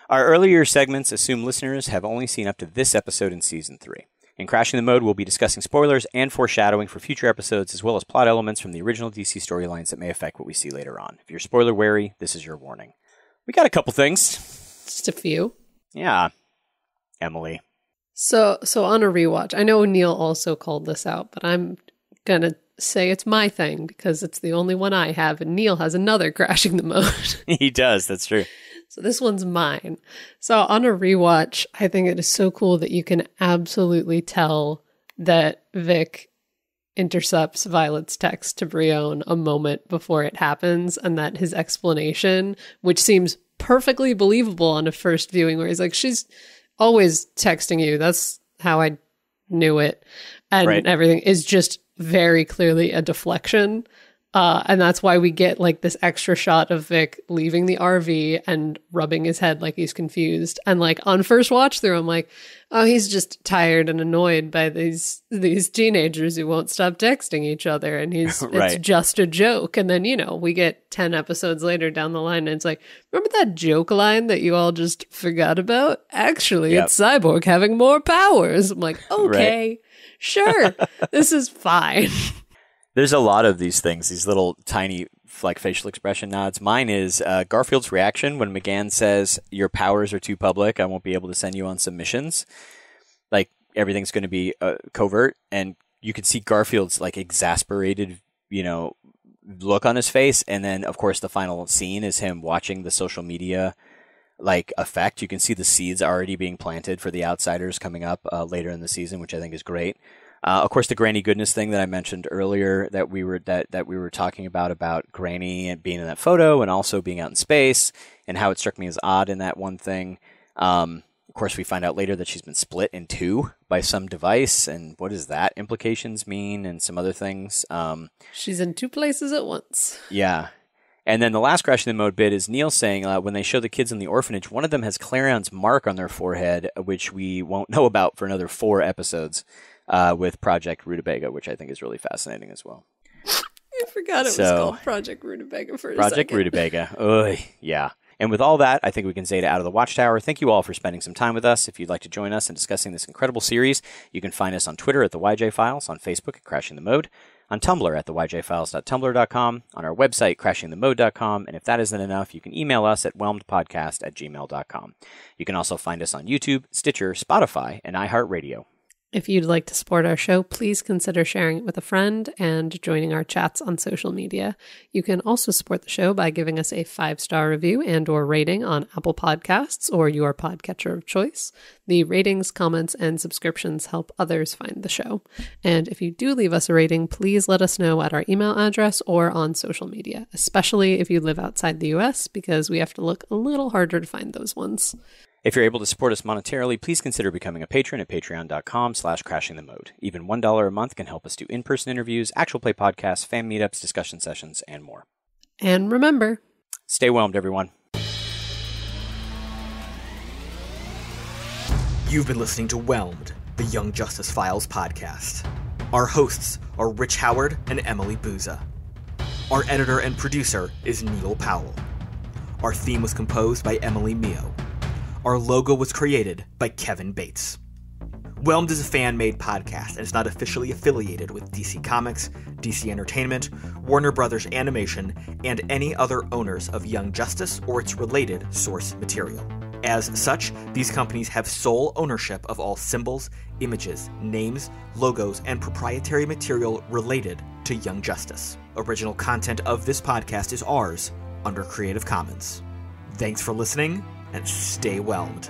Our earlier segments assume listeners have only seen up to this episode in Season 3. In Crashing the Mode, we'll be discussing spoilers and foreshadowing for future episodes, as well as plot elements from the original DC storylines that may affect what we see later on. If you're spoiler wary, this is your warning. We got a couple things. Just a few. Yeah. Emily. So so on a rewatch, I know Neil also called this out, but I'm gonna say it's my thing because it's the only one I have, and Neil has another [LAUGHS] crashing the mode. [LAUGHS] he does, that's true. So this one's mine. So on a rewatch, I think it is so cool that you can absolutely tell that Vic intercepts Violet's text to Brion a moment before it happens, and that his explanation, which seems perfectly believable on a first viewing, where he's like, She's always texting you. That's how I knew it. And right. everything is just very clearly a deflection. Uh, and that's why we get like this extra shot of Vic leaving the RV and rubbing his head like he's confused. And like on first watch through, I'm like, oh, he's just tired and annoyed by these these teenagers who won't stop texting each other, and he's [LAUGHS] right. it's just a joke. And then you know we get ten episodes later down the line, and it's like, remember that joke line that you all just forgot about? Actually, yep. it's Cyborg having more powers. I'm like, okay. Right sure, this is fine. [LAUGHS] There's a lot of these things, these little tiny like facial expression nods. Mine is uh, Garfield's reaction when McGann says, "Your powers are too public. I won't be able to send you on submissions." Like everything's going to be uh, covert, and you can see Garfield's like exasperated, you know, look on his face, and then of course the final scene is him watching the social media like effect. You can see the seeds already being planted for the outsiders coming up uh, later in the season, which I think is great. Uh, of course, the Granny goodness thing that I mentioned earlier that we were that that we were talking about about Granny and being in that photo and also being out in space and how it struck me as odd in that one thing. Um, of course, we find out later that she's been split in two by some device, and what does that implications mean, and some other things. Um, she's in two places at once. Yeah, and then the last Crash in the Mode bit is Neil saying uh, when they show the kids in the orphanage, one of them has Clarion's mark on their forehead, which we won't [LAUGHS] know about for another four episodes uh, with Project Rutabaga, which I think is really fascinating as well. [LAUGHS] I forgot it so, was called Project Rutabaga for Project Rutabaga. Ugh, yeah. And with all that, I think we can say to Out of the Watchtower, thank you all for spending some time with us. If you'd like to join us in discussing this incredible series, you can find us on Twitter at the YJ Files, on Facebook at Crashing the Mode, on Tumblr at the YJFiles.tumblr.com, on our website, crashingthemode.com, and if that isn't enough, you can email us at whelmedpodcast at gmail.com. You can also find us on YouTube, Stitcher, Spotify, and iHeartRadio. If you'd like to support our show, please consider sharing it with a friend and joining our chats on social media. You can also support the show by giving us a five-star review and or rating on Apple Podcasts or your podcatcher of choice. The ratings, comments, and subscriptions help others find the show. And if you do leave us a rating, please let us know at our email address or on social media, especially if you live outside the US because we have to look a little harder to find those ones. If you're able to support us monetarily, please consider becoming a patron at patreon.com slash crashing the mode. Even $1 a month can help us do in-person interviews, actual play podcasts, fan meetups, discussion sessions, and more. And remember... Stay whelmed, everyone. You've been listening to Whelmed, the Young Justice Files podcast. Our hosts are Rich Howard and Emily Booza. Our editor and producer is Neil Powell. Our theme was composed by Emily Mio. Our logo was created by Kevin Bates. Whelmed is a fan made podcast and is not officially affiliated with DC Comics, DC Entertainment, Warner Brothers Animation, and any other owners of Young Justice or its related source material. As such, these companies have sole ownership of all symbols, images, names, logos, and proprietary material related to Young Justice. Original content of this podcast is ours under Creative Commons. Thanks for listening and stay whelmed.